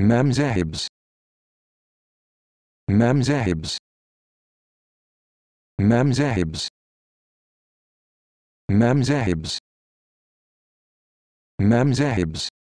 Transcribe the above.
مام زاهبز مام زاهبز مام زاهبز مام زاهبز مام زاهبز